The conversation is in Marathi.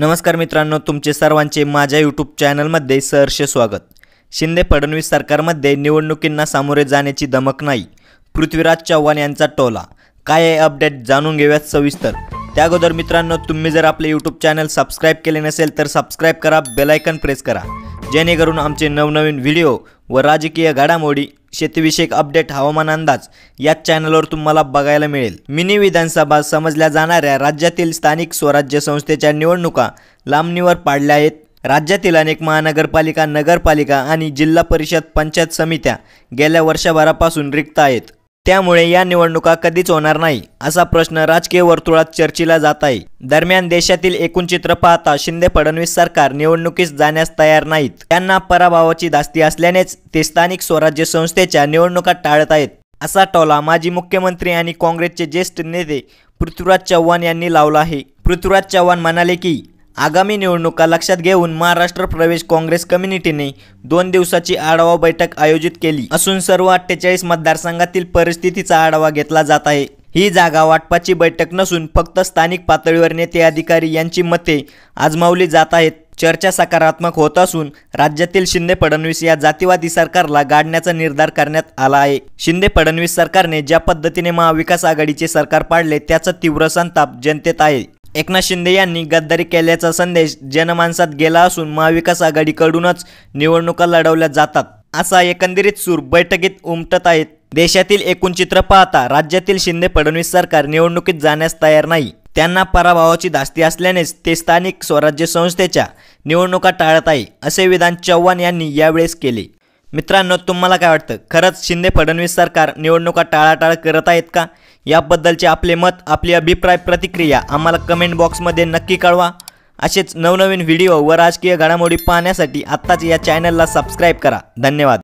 नमस्कार मित्रांनो तुमचे सर्वांचे माझ्या यूट्यूब चॅनलमध्ये सहर्ष स्वागत शिंदे फडणवीस सरकारमध्ये निवडणुकींना सामोरे जाण्याची धमक नाही पृथ्वीराज चव्हाण यांचा टोला काय आहे अपडेट जाणून घेऊयात सविस्तर त्या अगोदर मित्रांनो तुम्ही जर आपले यूट्यूब चॅनल सबस्क्राईब केले नसेल तर सबस्क्राईब करा बेलायकन प्रेस करा जेणेकरून आमचे नवनवीन व्हिडिओ व राजकीय घडामोडी शेतीविषयक अपडेट हवामान अंदाज याच चॅनलवर तुम्हाला बघायला मिळेल मिनी विधानसभा समजल्या जाणाऱ्या राज्यातील स्थानिक स्वराज्य संस्थेच्या निवडणुका लांबणीवर पाडल्या आहेत राज्यातील अनेक महानगरपालिका नगरपालिका आणि जिल्हा परिषद पंचायत समित्या गेल्या वर्षभरापासून रिक्त आहेत त्यामुळे या निवडणुका कधीच होणार नाही असा प्रश्न राजकीय वर्तुळात चर्चेला जात आहे दरम्यान देशातील एकूण चित्र पाहता शिंदे फडणवीस सरकार निवडणुकीस जाण्यास तयार नाहीत त्यांना पराभवाची धास्ती असल्यानेच ते स्थानिक स्वराज्य संस्थेच्या निवडणुका टाळत आहेत असा टोला माजी मुख्यमंत्री आणि काँग्रेसचे ज्येष्ठ नेते पृथ्वीराज चव्हाण यांनी लावला आहे पृथ्वीराज चव्हाण म्हणाले की आगामी निवडणुका लक्षात घेऊन महाराष्ट्र प्रवेश काँग्रेस कम्युनिटीने दोन दिवसाची आढावा बैठक आयोजित केली असून सर्व अठ्ठेचाळीस मतदारसंघातील परिस्थितीचा आढावा घेतला जात आहे ही जागा वाटपाची बैठक नसून फक्त स्थानिक पातळीवर नेते अधिकारी यांची मते आजमावली जात आहेत चर्चा सकारात्मक होत असून राज्यातील शिंदे फडणवीस या जातीवादी सरकारला गाडण्याचा निर्धार करण्यात आला आहे शिंदे फडणवीस सरकारने ज्या पद्धतीने महाविकास आघाडीचे सरकार पाडले त्याचा तीव्र संताप जनतेत आहे एकनाथ शिंदे यांनी गद्दारी केल्याचा संदेश जनमानसात गेला असून महाविकास आघाडीकडूनच निवडणुका लढवल्या जातात असा एकंदरीत सूर बैठकीत उमटत आहेत देशातील एकूण चित्र पाहता राज्यातील शिंदे फडणवीस सरकार निवडणुकीत जाण्यास तयार नाही त्यांना पराभवाची धास्ती असल्यानेच ते स्थानिक स्वराज्य संस्थेच्या निवडणुका टाळत आहे असे विधान चव्हाण यांनी यावेळेस केले मित्रांनो तुम्हाला काय वाटतं खरंच शिंदे फडणवीस सरकार निवडणुका टाळाटाळ करत आहेत का याबद्दलचे आपले मत आपली अभिप्राय प्रतिक्रिया आम्हाला कमेंट बॉक्समध्ये नक्की कळवा असेच नवनवीन व्हिडिओ व राजकीय घडामोडी पाहण्यासाठी आत्ताच या चॅनलला सबस्क्राईब करा धन्यवाद